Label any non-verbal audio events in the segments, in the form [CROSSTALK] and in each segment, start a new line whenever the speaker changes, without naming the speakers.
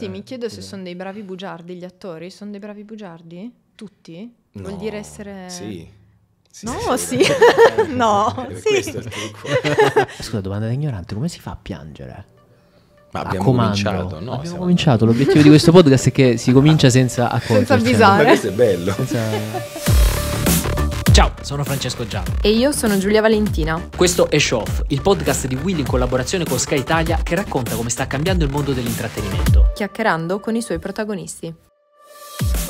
Sì, mi eh, chiedo se sono dei bravi bugiardi gli attori. Sono dei bravi bugiardi? Tutti? No, Vuol dire essere... Sì. Sì, no, sì. sì. [LAUGHS] no, sì. [LAUGHS]
Scusa, domanda da ignorante. Come si fa a piangere? Ma abbiamo cominciato, no? Abbiamo cominciato. L'obiettivo di questo podcast è che si comincia senza [LAUGHS] accorgersi. Senza avvisare. Ma questo è bello. Senza... Ciao, sono Francesco Giano.
E io sono Giulia Valentina.
Questo è Show Off, il podcast di Will in collaborazione con Sky Italia che racconta come sta cambiando il mondo dell'intrattenimento.
Chiacchierando con i suoi protagonisti.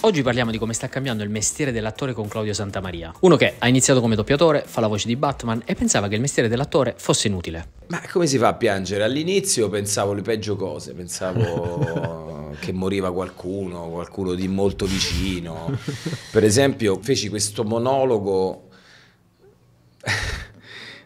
Oggi parliamo di come sta cambiando il mestiere dell'attore con Claudio
Santamaria. Uno
che ha iniziato come doppiatore, fa la voce di Batman e pensava che il mestiere dell'attore fosse
inutile. Ma come si fa a piangere? All'inizio pensavo le peggio cose, pensavo [LAUGHS] che moriva qualcuno, qualcuno di molto vicino. Per esempio, feci questo monologo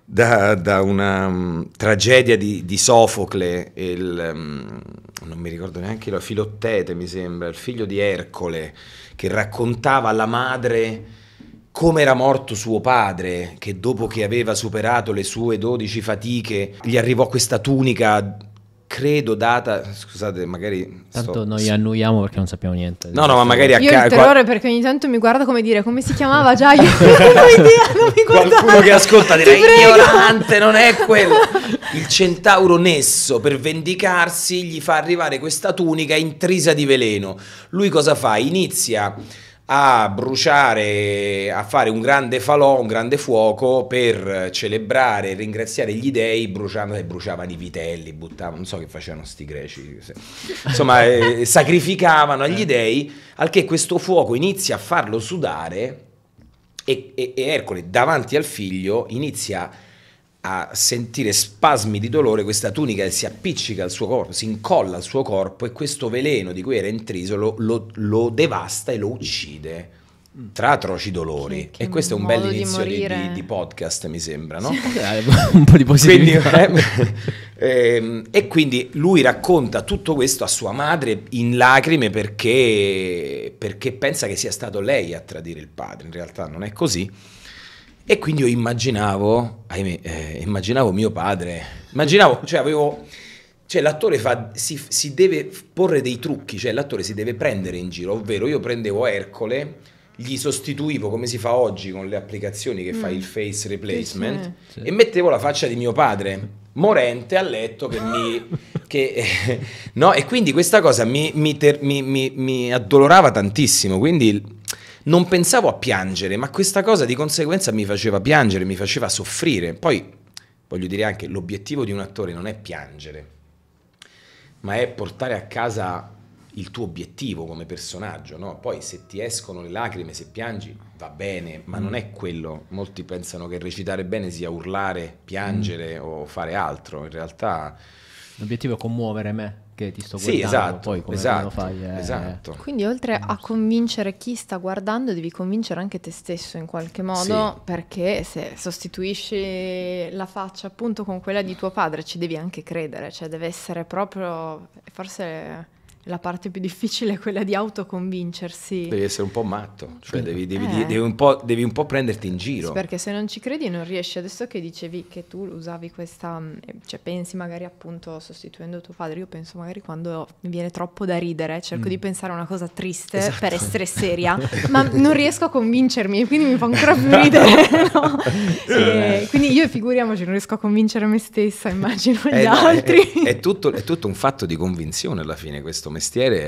da, da una um, tragedia di, di Sofocle, il, um, non mi ricordo neanche la Filottete mi sembra, il figlio di Ercole, che raccontava alla madre come era morto suo padre, che dopo che aveva superato le sue 12 fatiche gli arrivò questa tunica credo data scusate magari tanto sto... noi
annuiamo perché non sappiamo niente no no ma magari a
io ca- il terrore
qual... perché ogni tanto mi guarda come dire come si chiamava già io [LAUGHS] non ho
idea non mi guardate qualcuno che ascolta direi ignorante non è quello il centauro nesso per vendicarsi gli fa arrivare questa tunica intrisa di veleno lui cosa fa inizia a bruciare, a fare un grande falò, un grande fuoco per celebrare e ringraziare gli dei bruciando e eh, bruciavano i vitelli, buttavano, non so che facevano sti greci, insomma eh, [LAUGHS] sacrificavano agli eh. dei, al che questo fuoco inizia a farlo sudare e, e, e Ercole davanti al figlio inizia a a sentire spasmi di dolore, questa tunica si appiccica al suo corpo, si incolla al suo corpo e questo veleno di cui era intriso lo, lo, lo devasta e lo uccide mm. tra atroci dolori. Che, che e questo è un bel inizio di, di, di, podcast, mi sembra, no? [LAUGHS] un po' di positività. Quindi, eh, [LAUGHS] ehm, e quindi lui racconta tutto questo a sua madre in lacrime perché, perché pensa che sia stato lei a tradire il padre. In realtà non è così. E quindi io immaginavo, ahimè, eh, immaginavo mio padre, immaginavo, cioè avevo... Cioè l'attore fa, si, si, deve porre dei trucchi, cioè l'attore si deve prendere in giro, ovvero io prendevo Ercole, gli sostituivo come si fa oggi con le applicazioni che mm. fa il face replacement sì, sì. e mettevo la faccia di mio padre morente a letto che mi... [LAUGHS] che, eh, no? E quindi questa cosa mi, mi, ter, mi, mi addolorava tantissimo, quindi non pensavo a piangere, ma questa cosa di conseguenza mi faceva piangere, mi faceva soffrire. Poi voglio dire anche, l'obiettivo di un attore non è piangere, ma è portare a casa il tuo obiettivo come personaggio, no? Poi se ti escono le lacrime, se piangi, va bene, ma non è quello. Molti pensano che recitare bene sia urlare, piangere mm. o fare altro. In realtà...
L'obiettivo è commuovere me che ti sto guardando sì, esatto, poi come esatto,
lo fai è... Eh, esatto.
quindi oltre a convincere chi sta guardando devi convincere anche te stesso in qualche modo sì. perché se sostituisci la faccia appunto con quella di tuo padre ci devi anche credere cioè deve essere proprio forse la parte più difficile è quella di autoconvincersi. Devi
essere un po' matto, cioè devi, devi, eh. devi, devi, un, po', devi un, po', prenderti in giro. Sì, perché
se non ci credi non riesci. Adesso che dicevi che tu usavi questa, mm, cioè pensi magari appunto sostituendo tuo padre, io penso magari quando mi viene troppo da ridere, cerco mm. di pensare a una cosa triste esatto. per essere seria, [LAUGHS] ma non riesco a convincermi e quindi mi fa ancora più ridere. [LAUGHS] no? e, eh. quindi io figuriamoci, non riesco a convincere me stessa, immagino eh, gli eh, altri.
è, è, tutto, è tutto un fatto di convinzione alla fine questo mestiere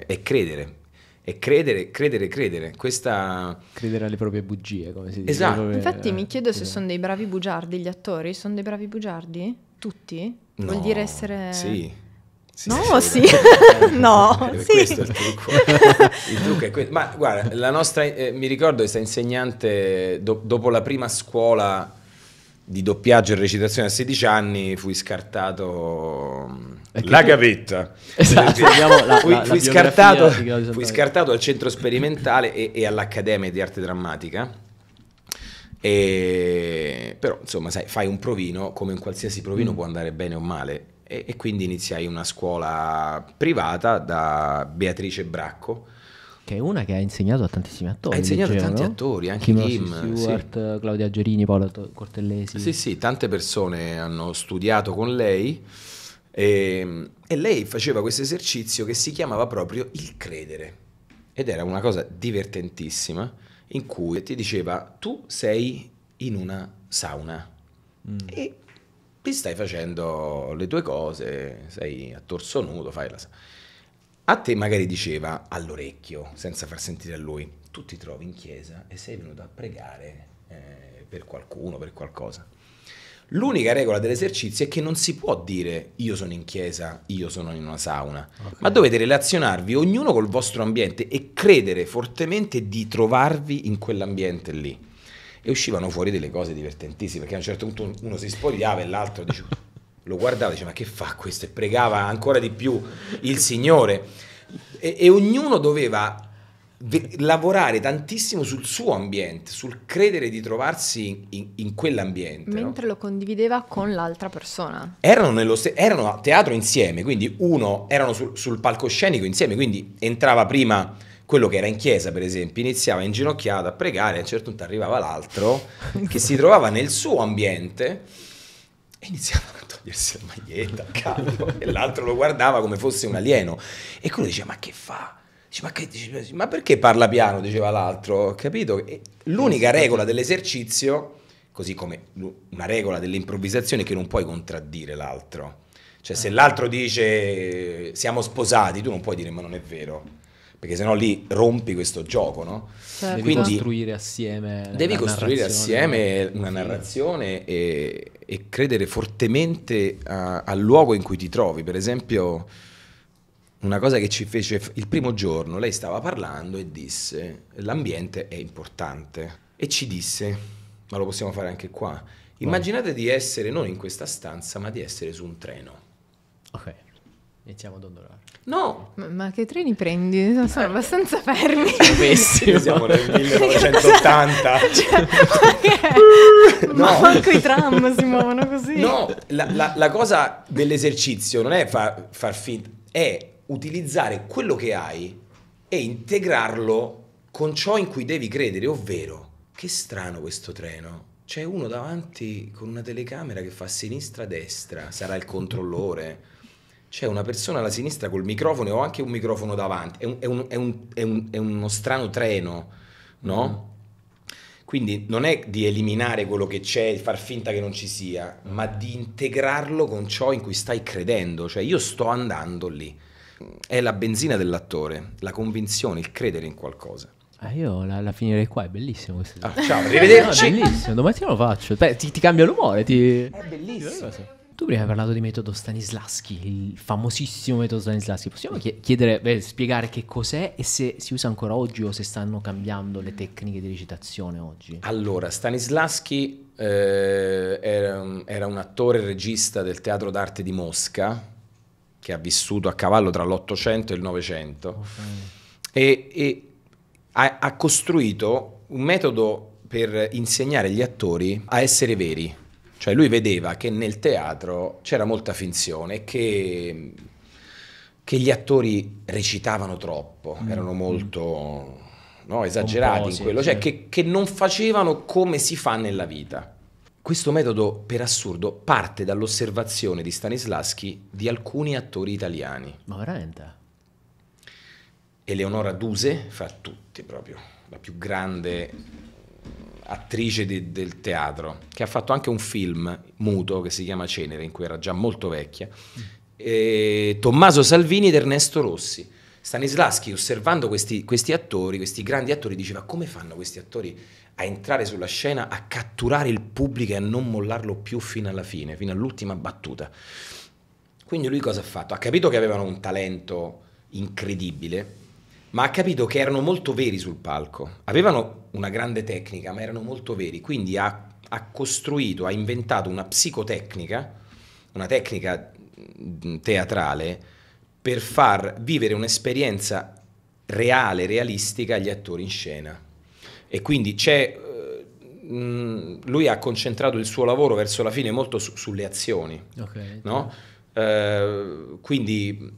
è, è credere. È credere, credere, credere. Questa... Credere alle proprie bugie, come si dice. Esatto. Proprie... Infatti mi
chiedo se sono dei bravi bugiardi gli attori. Sono dei bravi bugiardi? Tutti? No, Vuol dire essere... Sì. Sì, no, sì, sì. [LAUGHS] no, eh, sì. questo è il trucco.
[LAUGHS] il trucco è que- Ma guarda, la nostra, eh, mi ricordo questa insegnante, do- dopo la prima scuola di doppiaggio e recitazione a 16 anni fui scartato mm, la gavetta esatto, la, fui, la, fui, scartato, fui, scartato, al centro sperimentale e, e all'accademia di arte drammatica e, però insomma sai, fai un provino come in qualsiasi provino mm. può andare bene o male e, e quindi iniziai una scuola privata da Beatrice Bracco
che è una che ha insegnato a tantissimi attori. Ha insegnato a tanti no? attori, anche Kim, Stewart, sì. Claudia Gerini, Paolo Cortellesi. Sì,
sì, tante persone hanno studiato con lei e, ehm, e lei faceva questo esercizio che si chiamava proprio il credere ed era una cosa divertentissima in cui ti diceva tu sei in una sauna mm. e ti stai facendo le tue cose, sei a torso nudo, fai la sauna a te magari diceva all'orecchio, senza far sentire a lui, tu ti trovi in chiesa e sei venuto a pregare eh, per qualcuno, per qualcosa. L'unica regola dell'esercizio è che non si può dire io sono in chiesa, io sono in una sauna, okay. ma dovete relazionarvi ognuno col vostro ambiente e credere fortemente di trovarvi in quell'ambiente lì. E uscivano fuori delle cose divertentissime, perché a un certo punto uno si spogliava e l'altro diceva lo guardava e diceva ma che fa questo e pregava ancora di più il Signore e, e ognuno doveva lavorare tantissimo sul suo ambiente, sul credere di trovarsi in, in quell'ambiente.
Mentre no? lo condivideva con l'altra persona.
Erano, st- erano, a teatro insieme, quindi uno erano sul, sul, palcoscenico insieme, quindi entrava prima quello che era in chiesa, per esempio, iniziava inginocchiato a pregare, a un certo punto arrivava l'altro [LAUGHS] che si trovava nel suo ambiente e iniziava togliersi la maglietta caldo, e l'altro lo guardava come fosse un alieno. E quello diceva, ma che fa? Dice, ma, che, dice, ma perché parla piano? Diceva l'altro, capito? E l'unica regola dell'esercizio, così come una regola dell'improvvisazione, è che non puoi contraddire l'altro. Cioè se l'altro dice siamo sposati, tu non puoi dire ma non è vero perché sennò lì rompi questo gioco, no? Certo. Devi Quindi costruire assieme. Devi costruire assieme una narrazione e, e credere fortemente a, eh, al luogo in cui ti trovi. Per esempio, una cosa che ci fece il primo giorno, lei stava parlando e disse, l'ambiente è importante. E ci disse, ma lo possiamo fare anche qua, immaginate di essere non in questa stanza, ma di essere su un treno. Ok. Iniziamo ad onorare. No! Ma,
ma che treni prendi? Sono, sono eh. abbastanza fermi. Cioè, Pessimo.
Siamo nel 1980. [LAUGHS] cioè, ma, no. ma anche i
tram si muovono così. No,
la, la, la cosa dell'esercizio non è fa, far finta, è utilizzare quello che hai e integrarlo con ciò in cui devi credere, ovvero che strano questo treno. C'è uno davanti con una telecamera che fa sinistra-destra, sarà il controllore c'è una persona alla sinistra col microfono e ho anche un microfono davanti, è, un, è, un, è, un, è uno strano treno, no? Mm. Quindi non è di eliminare quello che c'è, di far finta che non ci sia, ma di integrarlo con ciò in cui stai credendo, cioè io sto andando lì. È la benzina dell'attore, la convinzione, il credere in qualcosa.
Ah, io la, la, finirei qua, è bellissimo questo. Ah, ciao, arrivederci. [LAUGHS] No, bellissimo, domani lo faccio. Beh, ti, ti, cambia l'umore, ti... È
bellissimo.
Tu prima hai parlato di metodo Stanislaski, il famosissimo metodo Stanislaski. Possiamo chiedere, beh, spiegare che cos'è e se si usa ancora oggi o se stanno cambiando le tecniche di recitazione
oggi? Allora, Stanislaski eh, era, era un attore e regista del Teatro d'Arte di Mosca, che ha vissuto a cavallo tra l'Ottocento e il Novecento, okay. e, e ha, ha costruito un metodo per insegnare agli attori a essere veri cioè lui vedeva che nel teatro c'era molta finzione, che, che gli attori recitavano troppo, mm. erano mm. molto no, esagerati Composi, in quello, cioè che, che non facevano come si fa nella vita. Questo metodo, per assurdo, parte dall'osservazione di Stanislaschi di alcuni attori italiani. Ma veramente? Eleonora Duse fra tutti proprio, la più grande attrice di, del teatro, che ha fatto anche un film muto che si chiama Cenere, in cui era già molto vecchia, e Tommaso Salvini ed Ernesto Rossi. Stanislaschi, osservando questi, questi attori, questi grandi attori, diceva come fanno questi attori a entrare sulla scena, a catturare il pubblico e a non mollarlo più fino alla fine, fino all'ultima battuta. Quindi lui cosa ha fatto? Ha capito che avevano un talento incredibile, ma ha capito che erano molto veri sul palco. Avevano una grande tecnica, ma erano molto veri. Quindi ha, ha costruito, ha inventato una psicotecnica, una tecnica mm, teatrale per far vivere un'esperienza reale, realistica agli attori in scena. E quindi c'è eh, mm, lui ha concentrato il suo lavoro verso la fine molto su, sulle azioni. Okay, no? eh, quindi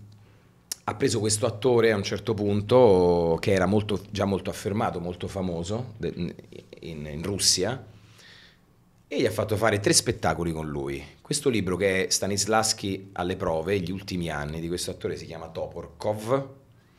ha preso questo attore a un certo punto che era molto, già molto affermato, molto famoso in, in, Russia e gli ha fatto fare tre spettacoli con lui. Questo libro che è Stanislaski alle prove, gli ultimi anni di questo attore si chiama Toporkov,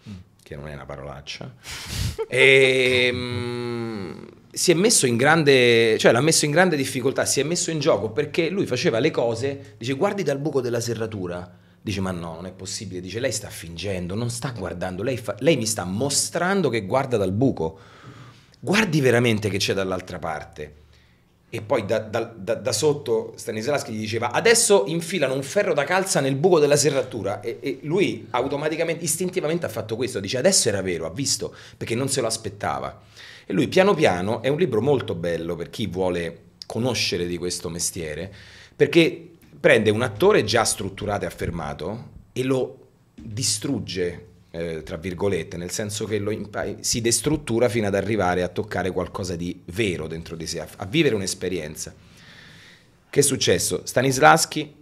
mm. che non è una parolaccia, [LAUGHS] e, ehm, mh, si è messo in grande, cioè l'ha messo in grande difficoltà, si è messo in gioco perché lui faceva le cose, dice guardi dal buco della serratura, Dice, ma no, non è possibile. Dice, lei sta fingendo, non sta guardando, lei, fa, lei mi sta mostrando che guarda dal buco. Guardi veramente che c'è dall'altra parte. E poi da, da, da, da sotto Stanislavski gli diceva, adesso infilano un ferro da calza nel buco della serratura. E, e lui automaticamente, istintivamente ha fatto questo. Dice, adesso era vero, ha visto, perché non se lo aspettava. E lui, piano piano, è un libro molto bello per chi vuole conoscere di questo mestiere, perché prende un attore già strutturato e affermato e lo distrugge, eh, tra virgolette, nel senso che impa- si destruttura fino ad arrivare a toccare qualcosa di vero dentro di sé, a, a vivere un'esperienza. Che è successo? Stanislaski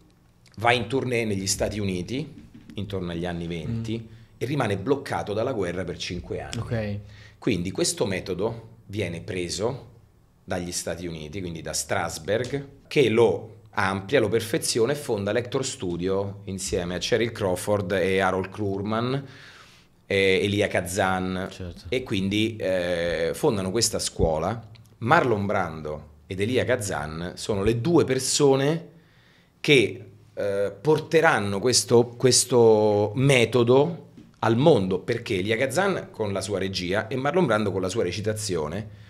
va in tournée negli Stati Uniti intorno agli anni 20 mm. e rimane bloccato dalla guerra per 5 anni. Okay. Quindi questo metodo viene preso dagli Stati Uniti, quindi da Strasberg, che lo amplia, lo perfeziona e fonda Lector Studio insieme a Cheryl Crawford e Harold Krurman e Elia Kazan certo. e quindi eh, fondano questa scuola. Marlon Brando ed Elia Kazan sono le due persone che eh, porteranno questo, questo metodo al mondo perché Elia Kazan con la sua regia e Marlon Brando con la sua recitazione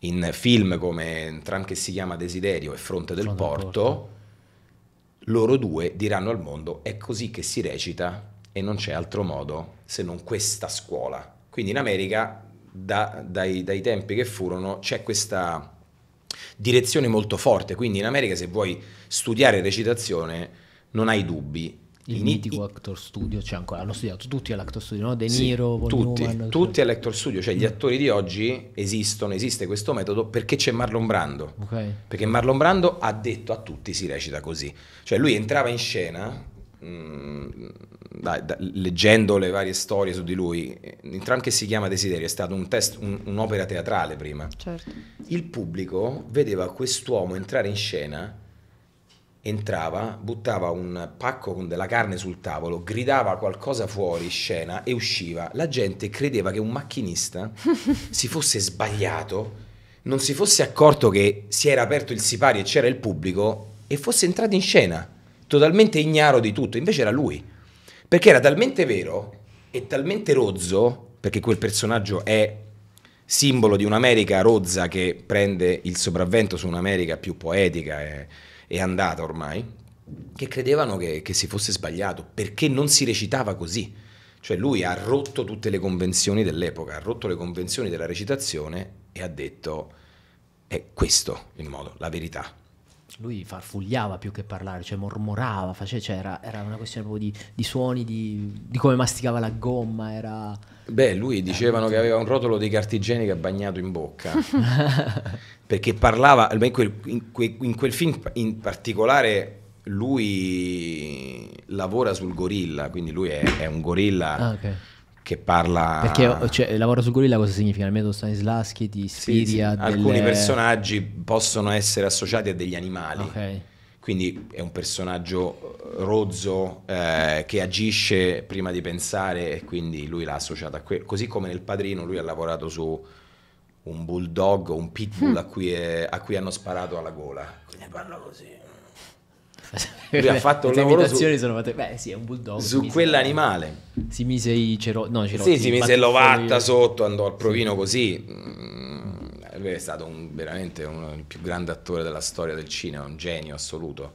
in film come Trump che si chiama Desiderio e Fronte del Fronte Porto, Porto, loro due diranno al mondo è così che si recita e non c'è altro modo se non questa scuola. Quindi in America da, dai, dai tempi che furono c'è questa direzione molto forte, quindi in America se vuoi studiare recitazione non hai dubbi, il mitico
Actor Studio, cioè ancora hanno studiato tutti all'Actor Studio, no? De Niro, sì, tutti, Newman,
tutti cioè all'Actor Studio, cioè gli mm. attori di oggi esistono, esiste questo metodo perché c'è Marlon Brando. Okay. Perché Marlon Brando ha detto a tutti si recita così. Cioè lui entrava in scena mh, mm, da, da, leggendo le varie storie su di lui, in Trump che si chiama Desiderio è stato un test, un, un'opera teatrale prima. Certo. Il pubblico vedeva quest'uomo entrare in scena entrava, buttava un pacco con della carne sul tavolo, gridava qualcosa fuori scena e usciva. La gente credeva che un macchinista [LAUGHS] si fosse sbagliato, non si fosse accorto che si era aperto il sipario e c'era il pubblico e fosse entrato in scena, totalmente ignaro di tutto. Invece era lui, perché era talmente vero e talmente rozzo, perché quel personaggio è simbolo di un'America rozza che prende il sopravvento su un'America più poetica. E è andata ormai, che credevano che, che si fosse sbagliato perché non si recitava così. Cioè lui ha rotto tutte le convenzioni dell'epoca, ha rotto le convenzioni della recitazione e ha detto è questo il modo, la verità
lui farfugliava più che parlare, cioè mormorava, face, cioè era, era, una questione proprio di, di suoni, di, di, come masticava la gomma.
Era... Beh, lui dicevano che aveva un rotolo di cartigenica bagnato in bocca, [LAUGHS] perché parlava, in quel, in in quel film in particolare lui lavora sul gorilla, quindi lui è, è un gorilla. Ah, okay che parla... Perché
cioè, lavoro su Gorilla cosa significa? Il metodo Stanislaschi ti ispira sì, sì. Delle... Alcuni
personaggi possono essere associati a degli animali. Okay. Quindi è un personaggio eh, rozzo eh, che agisce prima di pensare e quindi lui l'ha associato a quello. Così come nel Padrino lui ha lavorato su un bulldog o un pitbull mm. a, cui è, a cui hanno sparato alla gola. Quindi parla così. Lui ha fatto le lavoro imitazioni su... sono fatte beh sì è un bulldog su quell'animale si mise i
cero... no, cerotti sì si mise l'ovatta io... sotto andò al provino sì.
così mm, lui è stato un, veramente uno, il più grande attore della storia del cinema un genio assoluto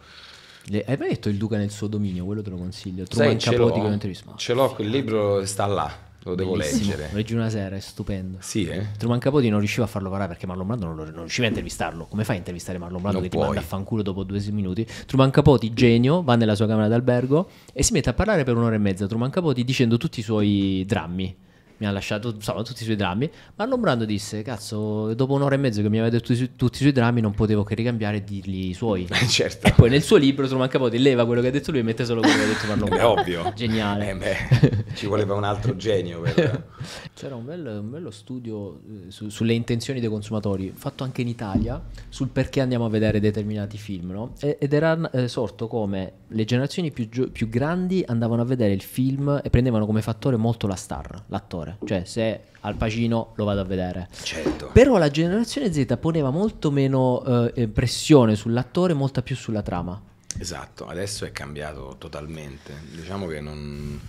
hai mai detto il Duca nel suo dominio quello te lo consiglio Truman Sai, ce l'ho,
ce l'ho quel libro sta là lo devo Bellissimo. leggere. Lo
leggi una sera, è stupendo. Sì, eh? Truman Capote non riusciva a farlo parlare perché Marlon Brando non, lo, non riusciva a intervistarlo. Come fai a intervistare Marlon Brando non che puoi. ti manda a fanculo dopo due minuti? Truman Capote, genio, va nella sua camera d'albergo e si mette a parlare per un'ora e mezza. Truman Capote dicendo tutti i suoi drammi mi ha lasciato insomma, tutti i suoi drammi. Marlon Brando disse: Cazzo, dopo un'ora e mezzo che mi aveva detto tutti, i suoi drammi, non potevo che ricambiare e dirgli i suoi. [LAUGHS] Eh, certo. E poi nel suo libro, manca Truman Capote leva quello che ha detto lui e mette solo quello che ha detto Marlon Brando. È ovvio. Geniale. Eh beh, ci voleva un altro genio. Per... [LAUGHS] C'era un, bel, un, bello studio eh, su, sulle intenzioni dei consumatori, fatto anche in Italia, sul perché andiamo a vedere determinati film. No? Ed era eh, sorto come le generazioni più, più grandi andavano a vedere il film e prendevano come fattore molto la star, l'attore attore. Cioè, se Al Pacino lo vado a vedere. Certo. Però la generazione Z poneva molto meno eh, eh, pressione sull'attore, molta più sulla trama.
Esatto, adesso è cambiato totalmente. Diciamo che non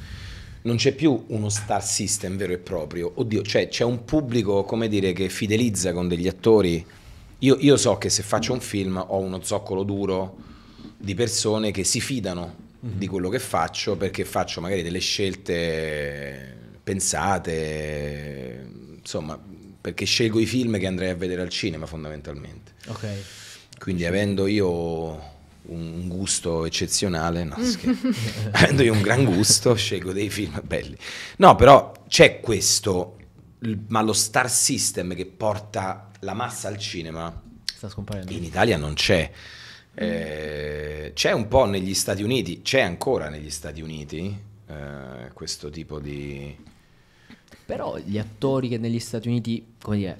non c'è più uno star system vero e proprio. Oddio, cioè c'è un pubblico, come dire, che fidelizza con degli attori. Io, io, so che se faccio un film ho uno zoccolo duro di persone che si fidano di mhm. quello che faccio perché faccio magari delle scelte pensate, insomma, perché scelgo i film che andrei a vedere al cinema fondamentalmente. Ok. Quindi avendo io un gusto eccezionale, no, mm. [LAUGHS] avendo io un gran gusto, scelgo dei film belli. No, però c'è questo, ma lo star system che porta la massa al cinema sta scomparendo. In Italia non c'è. Mm. Eh, c'è un po' negli Stati Uniti, c'è ancora negli Stati Uniti eh, questo tipo di però gli attori che negli Stati Uniti, come dire,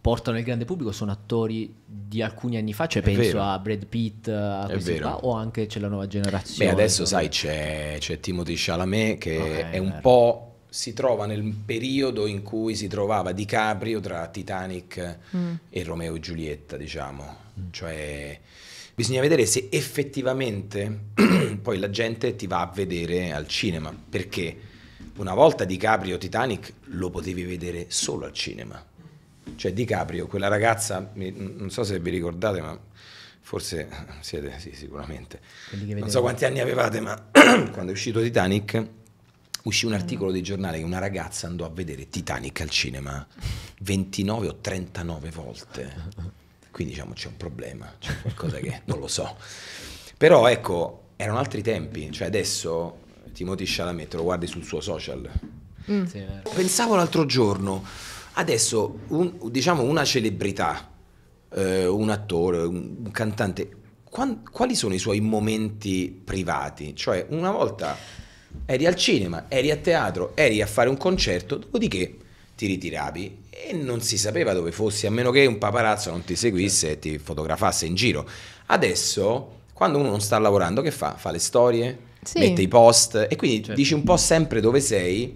portano
il grande pubblico sono attori di alcuni anni fa, cioè è penso vero. a Brad Pitt, a questi qua, o anche c'è la nuova generazione. Beh, adesso
sai, c'è, c'è Timothy Chalamet che okay, è un vero. po' si trova nel periodo in cui si trovava DiCaprio tra Titanic mm. e Romeo e Giulietta, diciamo. Mm. Cioè, bisogna vedere se effettivamente [CLEARS THROAT] poi la gente ti va a vedere al cinema, perché una volta DiCaprio Titanic lo potevi vedere solo al cinema. Cioè DiCaprio, quella ragazza, non so se vi ricordate, ma forse [LAUGHS] siete, sì, sicuramente. Non so quanti anni avevate, ma [CLEARS THROAT] quando è uscito Titanic uscì un articolo di giornale che una ragazza andò a vedere Titanic al cinema 29 o 39 volte. Quindi diciamo c'è un problema, c'è qualcosa che non lo so. Però ecco, erano altri tempi, cioè adesso Timothy Chalamet lo guardi sul suo social. Mm. Pensavo l'altro giorno, adesso un, diciamo una celebrità, eh, un attore, un, un cantante, quali sono i suoi momenti privati? Cioè, una volta eri al cinema, eri a teatro, eri a fare un concerto, dopodiché ti ritiravi e non si sapeva dove fossi, a meno che un paparazzo non ti seguisse e ti fotografasse in giro. Adesso, quando uno non sta lavorando, che fa? Fa le storie, sì. mette i post e quindi certo. dici un po' sempre dove sei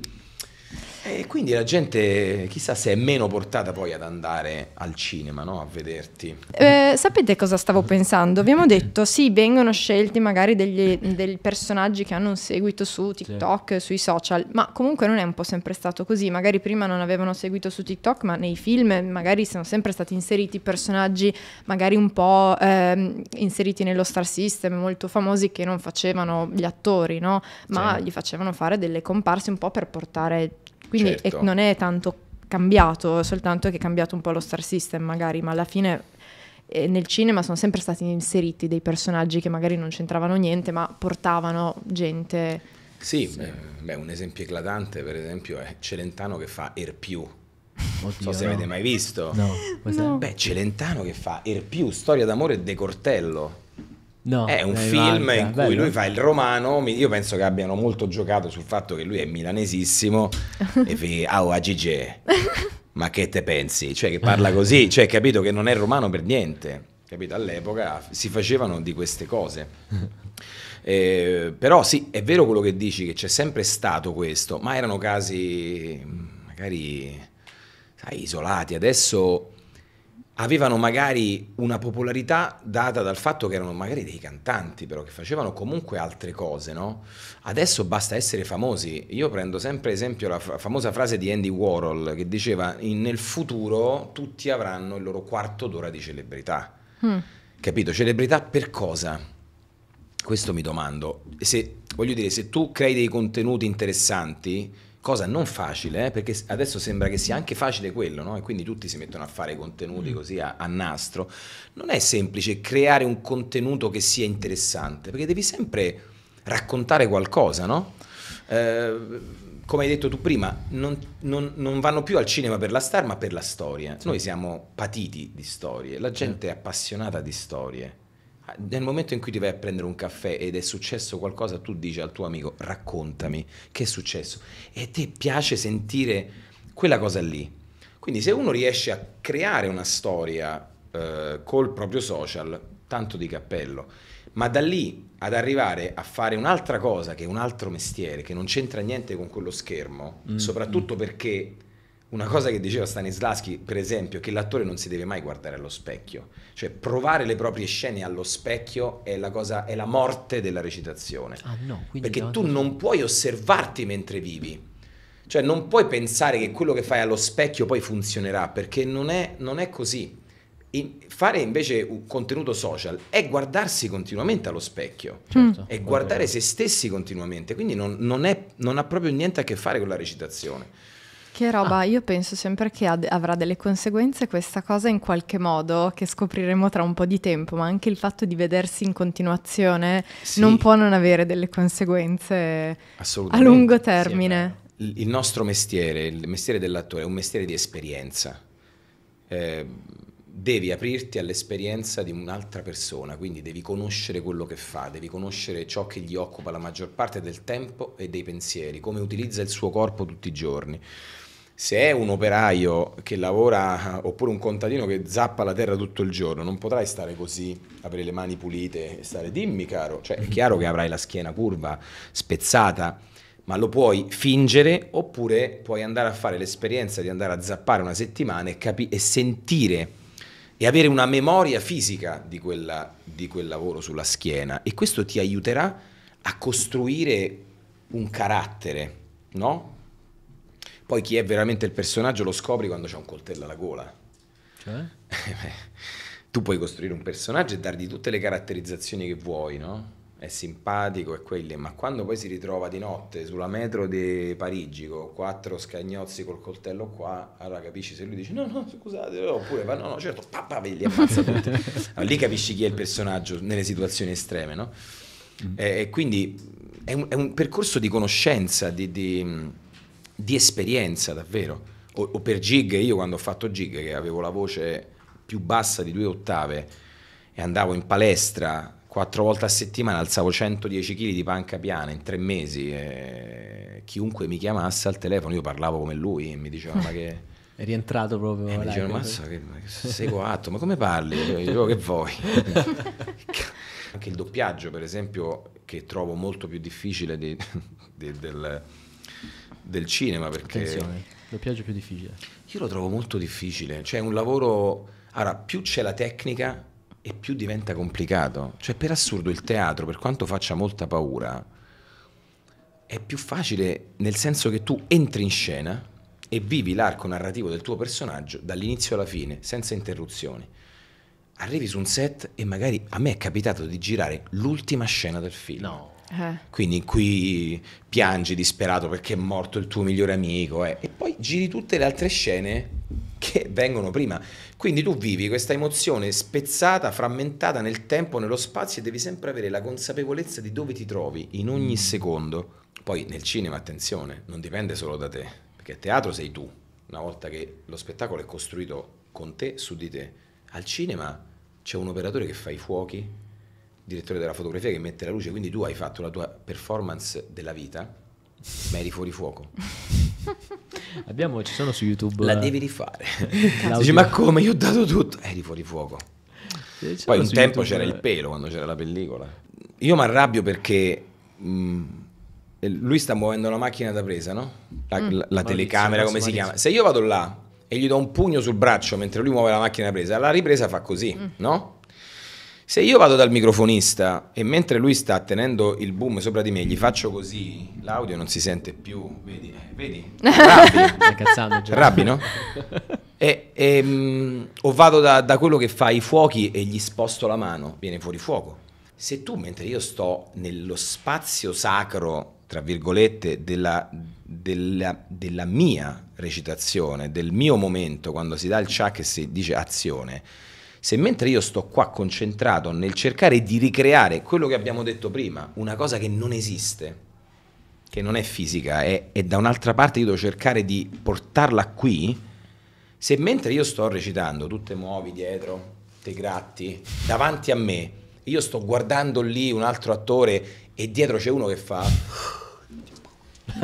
e quindi la gente chissà se è meno portata poi ad andare al cinema, no? a vederti.
Eh, sapete cosa stavo pensando? Abbiamo detto sì, vengono scelti magari degli, dei personaggi che hanno un seguito su TikTok, sì. sui social, ma comunque non è un po' sempre stato così. Magari prima non avevano seguito su TikTok, ma nei film magari sono sempre stati inseriti personaggi magari un po' ehm, inseriti nello star system, molto famosi che non facevano gli attori, no? ma sì. gli facevano fare delle comparse un po' per portare quindi certo. non è tanto cambiato, soltanto che è cambiato un po' lo star system magari, ma alla fine eh, nel cinema sono sempre stati inseriti dei personaggi che magari non c'entravano niente, ma portavano gente.
Sì, sì. Beh, un esempio eclatante per esempio è Celentano che fa Er più. Non so se no. avete mai visto. No. no. Beh, Celentano che fa Er più, storia d'amore e Cortello.
No, è un film manca, in cui bello. lui fa il
romano. Io penso che abbiano molto giocato sul fatto che lui è milanesissimo [LAUGHS] e fi, au a Gigi, [LAUGHS] ma che te pensi? Cioè, che parla così, cioè, capito che non è romano per niente. Capito? All'epoca si facevano di queste cose. [LAUGHS] Eh, però sì, è vero quello che dici, che c'è sempre stato questo, ma erano casi magari sai, isolati. Adesso avevano magari una popolarità data dal fatto che erano magari dei cantanti, però che facevano comunque altre cose, no? Adesso basta essere famosi. Io prendo sempre esempio la famosa frase di Andy Warhol che diceva nel futuro tutti avranno il loro quarto d'ora di celebrità. Mm. Capito? Celebrità per cosa? Questo mi domando. Se, voglio dire, se tu crei dei contenuti interessanti, cosa non facile, eh, perché adesso sembra che sia anche facile quello, no? e quindi tutti si mettono a fare contenuti mm. così a, a, nastro. Non è semplice creare un contenuto che sia interessante, perché devi sempre raccontare qualcosa, no? Eh, come hai detto tu prima, non, non, non, vanno più al cinema per la star, ma per la storia. Noi siamo patiti di storie, la gente è appassionata di storie nel momento in cui ti vai a prendere un caffè ed è successo qualcosa, tu dici al tuo amico raccontami che è successo. E ti piace sentire quella cosa lì. Quindi se uno riesce a creare una storia eh, col proprio social, tanto di cappello, ma da lì ad arrivare a fare un'altra cosa che è un altro mestiere, che non c'entra niente con quello schermo, mm, soprattutto mm. perché una cosa che diceva Stanislaschi, per esempio, che l'attore non si deve mai guardare allo specchio. Cioè, provare le proprie scene allo specchio è la, cosa, è la morte della recitazione.
Ah, no, Perché tu
non puoi osservarti mentre vivi. Cioè, non puoi pensare che quello che fai allo specchio poi funzionerà, perché non è, non è così. In, fare invece un contenuto social è guardarsi continuamente allo specchio, mm. certo, è guardare se stessi continuamente, quindi non, non, è, non ha proprio niente a che fare con la recitazione
che roba, ah. io penso sempre che ad- avrà delle conseguenze questa cosa in qualche modo, che scopriremo tra un po' di tempo, ma anche il fatto di vedersi in continuazione sì. non può non avere delle conseguenze a lungo termine.
Sì, il nostro mestiere, il mestiere dell'attore, è un mestiere di esperienza. Eh, devi aprirti all'esperienza di un'altra persona, quindi devi conoscere quello che fa, devi conoscere ciò che gli occupa la maggior parte del tempo e dei pensieri, come utilizza il suo corpo tutti i giorni se è un operaio che lavora oppure un contadino che zappa la terra tutto il giorno, non potrai stare così, avere le mani pulite e stare dimmi caro, cioè è chiaro che avrai la schiena curva, spezzata, ma lo puoi fingere oppure puoi andare a fare l'esperienza di andare a zappare una settimana e, capi- e sentire e avere una memoria fisica di, quella, di quel lavoro sulla schiena e questo ti aiuterà a costruire un carattere, no? Poi chi è veramente il personaggio lo scopri quando c'è un coltello alla gola.
Cioè? Eh,
tu puoi costruire un personaggio e dargli tutte le caratterizzazioni che vuoi, no? È simpatico e quelle, ma quando poi si ritrova di notte sulla metro di Parigi con quattro scagnozzi col coltello qua, allora capisci se lui dice no, no, scusate, oppure va no, no, certo, papà, ve ammazza tutti. [LAUGHS] allora, lì capisci chi è il personaggio nelle situazioni estreme, no? Mm. E, eh, e, quindi è un, è un, percorso di conoscenza, di, di di esperienza davvero. O, o per gig, io quando ho fatto gig, che avevo la voce più bassa di due ottave e andavo in palestra quattro volte a settimana, alzavo 110 kg di panca piana in tre mesi e chiunque mi chiamasse al telefono, io parlavo come lui e mi diceva ma che... [LAUGHS] È rientrato proprio. E mi dicevano, mazza, che, seguo atto, ma come parli? Io dicevo, che vuoi? [LAUGHS] Anche il doppiaggio, per esempio, che trovo molto più difficile di, [LAUGHS] di, del del cinema perché... Attenzione, doppiaggio è più difficile. Io lo trovo molto difficile, cioè un lavoro... Allora, più c'è la tecnica e più diventa complicato. Cioè, per assurdo, il teatro, per quanto faccia molta paura, è più facile nel senso che tu entri in scena e vivi l'arco narrativo del tuo personaggio dall'inizio alla fine, senza interruzioni. Arrivi su un set e magari a me è capitato di girare l'ultima scena del film. No. Eh. Quindi qui piangi disperato perché è morto il tuo migliore amico eh. e poi giri tutte le altre scene che vengono prima. Quindi tu vivi questa emozione spezzata, frammentata nel tempo, nello spazio e devi sempre avere la consapevolezza di dove ti trovi in ogni mm. secondo. Poi nel cinema, attenzione, non dipende solo da te, perché a teatro sei tu, una volta che lo spettacolo è costruito con te, su di te. Al cinema c'è un operatore che fa i fuochi, direttore della fotografia che mette la luce, quindi tu hai fatto la tua performance della vita, ma eri fuori fuoco. [LAUGHS]
Abbiamo, ci sono su YouTube. La eh, devi rifare. Dici, ma come? Io ho dato tutto.
Eri fuori fuoco. Eh, Poi un tempo YouTube c'era il eh. pelo quando c'era la pellicola. Io mi arrabbio perché mh, mm, lui sta muovendo la macchina da presa, no? La, mm. la, la telecamera, come si chiama? Se io vado là e gli do un pugno sul braccio mentre lui muove la macchina da presa, la ripresa fa così, mm. no? Se io vado dal microfonista e mentre lui sta tenendo il boom sopra di me, gli faccio così, l'audio non si sente più, vedi, eh, vedi, [LAUGHS] rabbi, rabbi no? E, e ehm, mh, o vado da, da, quello che fa i fuochi e gli sposto la mano, viene fuori fuoco. Se tu, mentre io sto nello spazio sacro, tra virgolette, della, della, della mia recitazione, del mio momento, quando si dà il ciak e si dice azione, se mentre io sto qua concentrato nel cercare di ricreare quello che abbiamo detto prima, una cosa che non esiste, che non è fisica e, e da un'altra parte io devo cercare di portarla qui, se mentre io sto recitando, tu te muovi dietro, te gratti, davanti a me, io sto guardando lì un altro attore e dietro c'è uno che fa... [LAUGHS]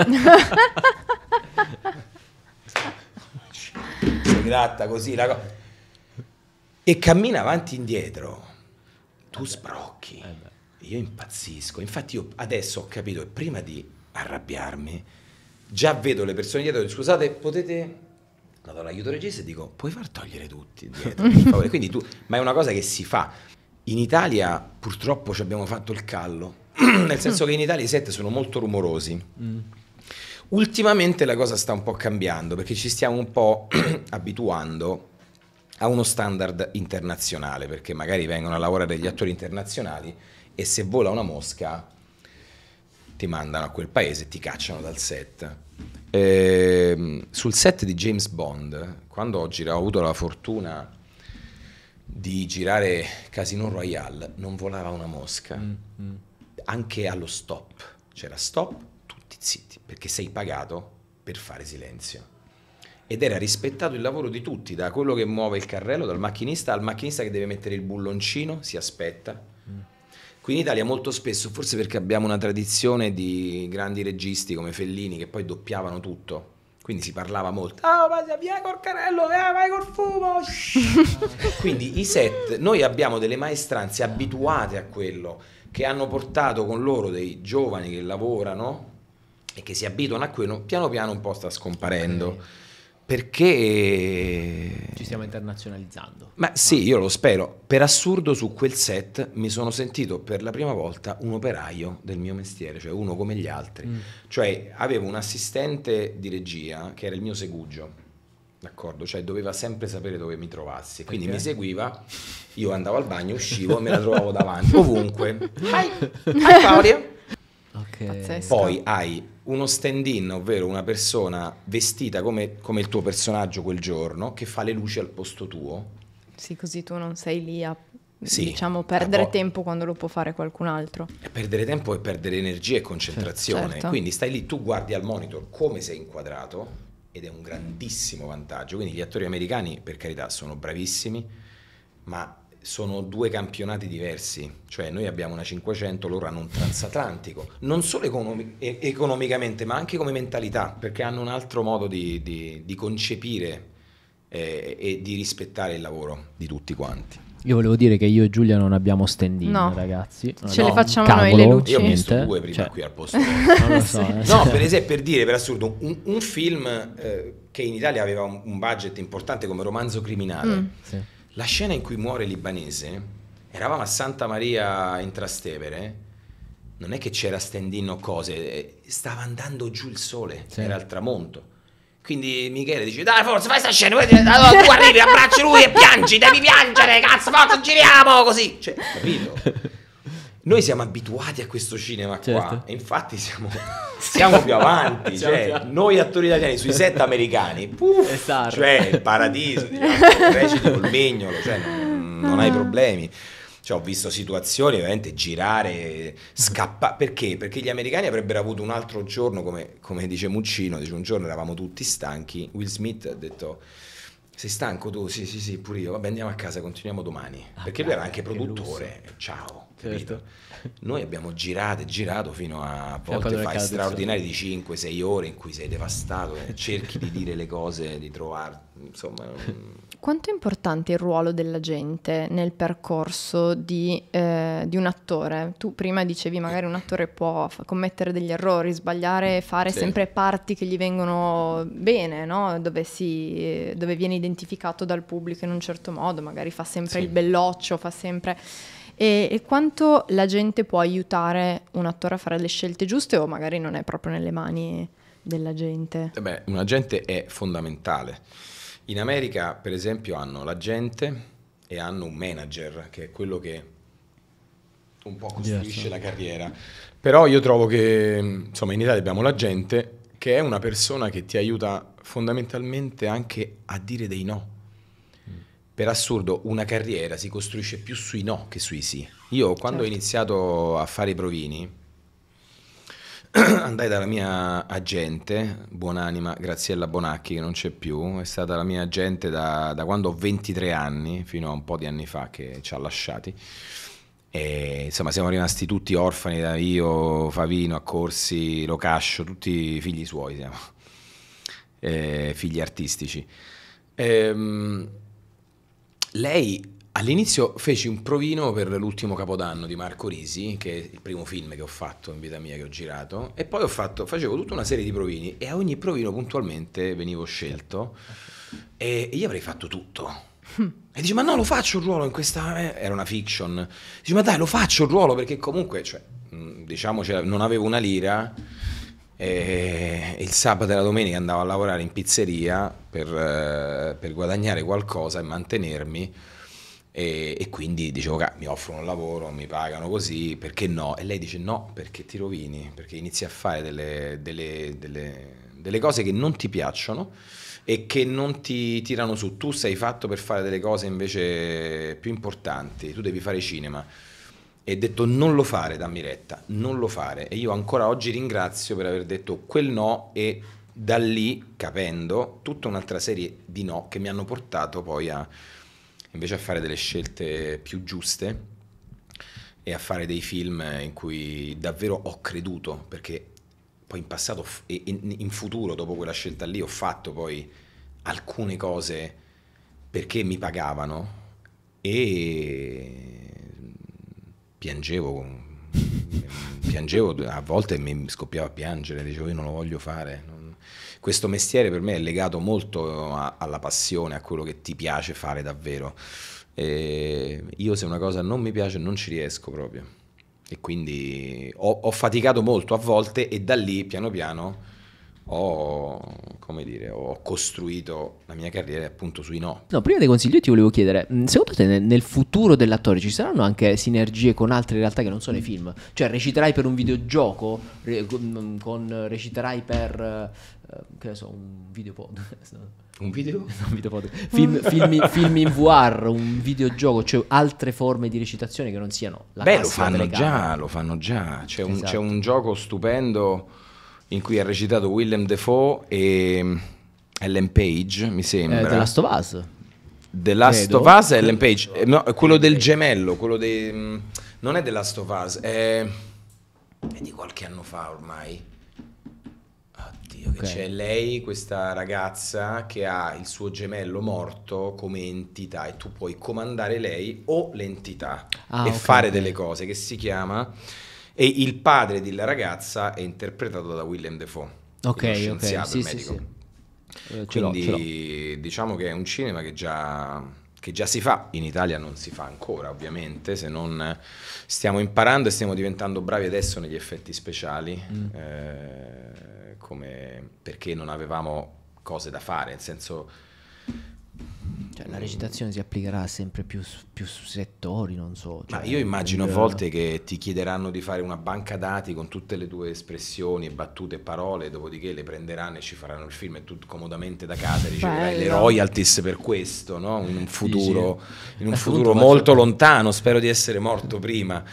si gratta così la cosa e cammina avanti e indietro, tu eh sbrocchi. Eh io impazzisco. Infatti io adesso ho capito che prima di arrabbiarmi, già vedo le persone dietro scusate, potete... Vado all'aiuto regista e dico, puoi far togliere tutti dietro, [LAUGHS] Quindi tu... Ma è una cosa che si fa. In Italia purtroppo ci abbiamo fatto il callo, [CLEARS THROAT] nel senso che in Italia i set sono molto rumorosi. Mm. Ultimamente la cosa sta un po' cambiando perché ci stiamo un po' [CLEARS THROAT] abituando a uno standard internazionale, perché magari vengono a lavorare degli attori internazionali e se vola una mosca ti mandano a quel paese e ti cacciano dal set. E, ehm, sul set di James Bond, quando ho, girato, ho avuto la fortuna di girare Casino Royale, non volava una mosca, mm-hmm. anche allo stop. C'era stop, tutti zitti, perché sei pagato per fare silenzio ed era rispettato il lavoro di tutti, da quello che muove il carrello, dal macchinista al macchinista che deve mettere il bulloncino, si aspetta. Mm. Qui in Italia molto spesso, forse perché abbiamo una tradizione di grandi registi come Fellini che poi doppiavano tutto, quindi si parlava molto. Oh, ah, vai via col carrello, eh, vai col fumo. [LAUGHS] quindi i set, noi abbiamo delle maestranze abituate a quello, che hanno portato con loro dei giovani che lavorano e che si abituano a quello, piano piano un po' sta scomparendo. Okay perché... Ci stiamo internazionalizzando. Ma ah. sì, io lo spero. Per assurdo su quel set mi sono sentito per la prima volta un operaio del mio mestiere, cioè uno come gli altri. Mm. Cioè avevo un assistente di regia che era il mio segugio, d'accordo? Cioè doveva sempre sapere dove mi trovassi. Quindi okay. mi seguiva, io andavo al bagno, uscivo e me la trovavo davanti, [LAUGHS] ovunque. Hi, Hi Claudia! Okay. Poi hai uno stand-in, ovvero una persona vestita come, come, il tuo personaggio quel giorno, che fa le luci al posto tuo.
Sì, così tu non sei lì a
sì, diciamo,
perdere po- ecco. tempo quando lo può fare qualcun altro. E
perdere tempo è perdere energia e concentrazione. Certo. Quindi stai lì, tu guardi al monitor come sei inquadrato ed è un grandissimo vantaggio. Quindi gli attori americani, per carità, sono bravissimi, ma sono due campionati diversi, cioè noi abbiamo una 500, loro hanno un transatlantico, non solo economi- economicamente ma anche come mentalità, perché hanno un altro modo di, di, di concepire eh, e di rispettare il lavoro di tutti quanti.
Io volevo dire che io e Giulia non abbiamo stand in, no. ragazzi. Non Ce le facciamo cavolo, noi le luci. Io ho messo due prima cioè, qui al posto. [LAUGHS] non lo so. sì. Eh. No, per
esempio, per dire per assurdo, un, un film eh, che in Italia aveva un, un, budget importante come romanzo criminale. Mm. Sì la scena in cui muore il libanese, eravamo a Santa Maria in Trastevere, non è che c'era stendino cose, eh, stava andando giù il sole, sì. era il tramonto. Quindi Michele dice: Dai, forza, fai sta scena. Allora tu arrivi, abbracci lui e piangi. Devi piangere, cazzo, forza, giriamo così. Cioè, capito? [LAUGHS] noi siamo abituati a questo cinema certo. qua e infatti siamo, [LAUGHS] siamo più avanti siamo cioè, più avanti. noi attori italiani sui set [LAUGHS] americani puff, cioè il paradiso [LAUGHS] reciti col legnolo cioè, non, non hai problemi cioè, ho visto situazioni veramente girare, scappare. Perché? Perché gli americani avrebbero avuto un altro giorno, come, come dice Muccino, dice un giorno eravamo tutti stanchi. Will Smith ha detto. Sei stanco tu? Sì, sì, sì, pure io. Vabbè, andiamo a casa, continuiamo domani. Ah, perché lui era anche produttore. Ciao. Certo. Noi abbiamo girato e girato fino a volte fai straordinari di 5-6 ore in cui sei devastato, eh, [LAUGHS] cerchi di dire le cose, di trovare, insomma...
Quanto è importante il ruolo della gente nel percorso di, eh, di un attore? Tu prima dicevi magari un attore può f- commettere degli errori, sbagliare, fare sì. sempre parti che gli vengono bene, no? dove, si, dove, viene identificato dal pubblico in un certo modo, magari fa sempre sì. il belloccio, fa sempre... E, e quanto la gente può aiutare un attore a fare le scelte giuste o magari non è proprio nelle mani della gente?
Eh beh, un agente è fondamentale. In America, per esempio, hanno l'agente e hanno un manager, che è quello che un po' costruisce la carriera. Però io trovo che, insomma, in Italia abbiamo l'agente che è una persona che ti aiuta fondamentalmente anche a dire dei no per assurdo una carriera si costruisce più sui no che sui sì. Io quando certo. ho iniziato a fare i provini, [CLEARS THROAT] andai dalla mia agente, buonanima Graziella Bonacchi che non c'è più, è stata la mia agente da, da quando ho 23 anni, fino a un po' di anni fa che ci ha lasciati. E, insomma, siamo rimasti tutti orfani da io, Favino, Accorsi, Locascio, tutti figli suoi siamo, e, figli artistici. E, ehm, lei all'inizio feci un provino per l'ultimo Capodanno di Marco Risi, che è il primo film che ho fatto in vita mia, che ho girato, e poi fatto, facevo tutta una serie di provini e a ogni provino puntualmente venivo scelto e, e io avrei fatto tutto. Hm. E dice, ma no, lo faccio il ruolo in questa... Eh, era una fiction. Dice, ma dai, lo faccio il ruolo perché comunque, cioè, diciamo, cioè, non avevo una lira e eh, il sabato e la domenica andavo a lavorare in pizzeria per, eh, per guadagnare qualcosa e mantenermi. E, e, quindi dicevo, mi offrono un lavoro, mi pagano così, perché no? E lei dice no, perché ti rovini, perché inizi a fare delle, delle, delle, delle cose che non ti piacciono e che non ti tirano su. Tu sei fatto per fare delle cose invece più importanti, tu devi fare cinema e detto non lo fare, dammi retta, non lo fare. E io ancora oggi ringrazio per aver detto quel no e da lì, capendo, tutta un'altra serie di no che mi hanno portato poi a, invece a fare delle scelte più giuste e a fare dei film in cui davvero ho creduto, perché poi in passato e in, futuro, dopo quella scelta lì, ho fatto poi alcune cose perché mi pagavano e piangevo, [LAUGHS] piangevo a volte mi scoppiava a piangere, dicevo io non lo voglio fare. Questo mestiere per me è legato molto a, alla passione, a quello che ti piace fare davvero. E io se una cosa non mi piace non ci riesco proprio. E quindi ho, ho faticato molto a volte e da lì piano piano ho, dire, ho, costruito la mia carriera appunto sui no.
No, prima dei consigli io ti volevo chiedere, secondo te nel futuro dell'attore ci saranno anche sinergie con altre realtà che non sono i film? Cioè reciterai per un videogioco, re, con, con, reciterai per, eh, che ne so, un video podcast? [LAUGHS] Un video? [LAUGHS] un video podcast. Film, film, film, in VR, un videogioco, cioè altre forme di recitazione che non siano la Beh, lo fanno già,
lo fanno già. C'è, esatto. un, c'è esatto. un gioco stupendo in cui ha recitato Willem Defoe e mm, Ellen Page, mi sembra. Eh, The Last of Us. The Last Credo. of Us e Ellen Page. Eh, no, quello del gemello, quello dei... Mm, non è The Last of Us, è, è di qualche anno fa ormai. Oddio, okay. c'è lei, questa ragazza che ha il suo gemello morto come entità e tu puoi comandare lei o l'entità ah, e okay, fare okay. delle cose che si chiama e il padre della ragazza è interpretato da Willem Defoe, okay, scienziato okay. Sì, medico. Sì, sì. Eh, Quindi ce l'ho, ce l'ho. diciamo che è un cinema che già, che già, si fa, in Italia non si fa ancora ovviamente, se non stiamo imparando e stiamo diventando bravi adesso negli effetti speciali, mm. eh, come, perché non avevamo cose da fare, nel senso
cioè, la recitazione si applicherà sempre più, più su settori, non so. Cioè, Ma io immagino a eh, volte
che ti chiederanno di fare una banca dati con tutte le tue espressioni, battute e parole, dopodiché le prenderanno e ci faranno il film e tu comodamente da casa riceverai le royalties per questo, no? in un futuro, in un futuro molto lontano, spero di essere morto prima.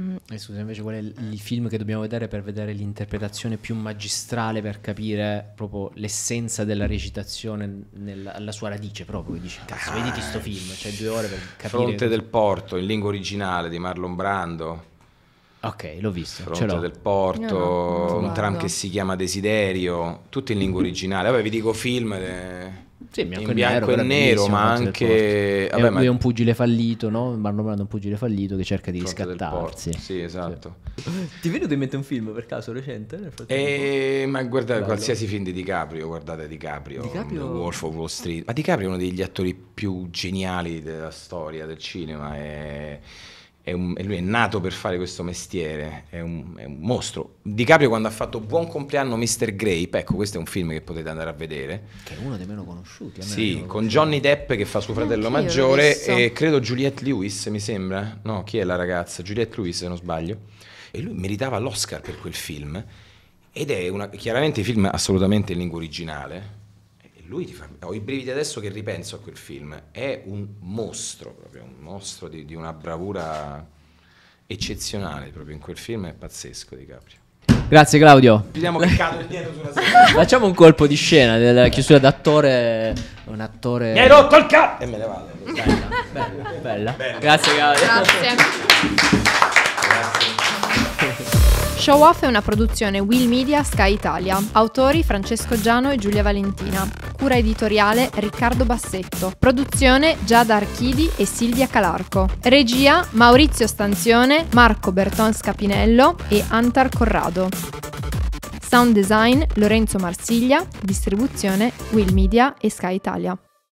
Mm. E scusa, invece qual è il,
il film che dobbiamo vedere per vedere l'interpretazione più magistrale, per capire proprio l'essenza della recitazione nella, alla sua radice proprio? Dici, cazzo, ah, vediti sto film, c'è cioè due ore per capire... Fronte
del Porto, in lingua originale di Marlon Brando. Ok, l'ho visto. Fronte del Porto, no, no, un tram che si chiama Desiderio, tutto in lingua [LAUGHS] originale. Vabbè, vi dico film... Eh sì, bianco in bianco e nero, nero ma anche... Vabbè, è, ma... è un
pugile fallito, no? Marlon Brando è un pugile fallito che cerca di Conte riscattarsi. Sì, esatto.
Sì. Ti vedo di mettere un film per caso recente? E... Eh, ma guardate, Bello. qualsiasi film di DiCaprio, guardate DiCaprio, DiCaprio... Wolf of Wall Street. Ma DiCaprio è uno degli attori più geniali della storia del cinema. È è un, lui è nato per fare questo mestiere, è un, è un mostro. Di Caprio quando ha fatto Buon compleanno Mr. Grape, ecco questo è un film che potete andare a vedere.
Che è uno dei meno conosciuti. Sì, meno
con Johnny Depp che fa suo fratello Anch'io maggiore e credo Juliette Lewis mi sembra, no chi è la ragazza? Juliette Lewis se non sbaglio. E lui meritava l'Oscar per quel film ed è una, chiaramente film assolutamente in lingua originale lui ti fa... Ho i brividi adesso che ripenso a quel film. È un mostro, proprio un mostro di, di una bravura eccezionale proprio in quel film, è pazzesco di Caprio.
Grazie Claudio. dietro [LAUGHS] Facciamo un colpo di scena della chiusura d'attore. Un attore. Mi hai rotto il
cazzo! E me ne vado. Bella,
bella, bella. bella. Grazie Claudio. Grazie. Grazie.
Show Off è una produzione Will Media Sky Italia. Autori Francesco Giano e Giulia Valentina. Cura editoriale Riccardo Bassetto. Produzione Giada Archidi e Silvia Calarco. Regia Maurizio Stanzione, Marco Berton Scapinello e Antar Corrado. Sound design Lorenzo Marsiglia, distribuzione Will Media e Sky Italia.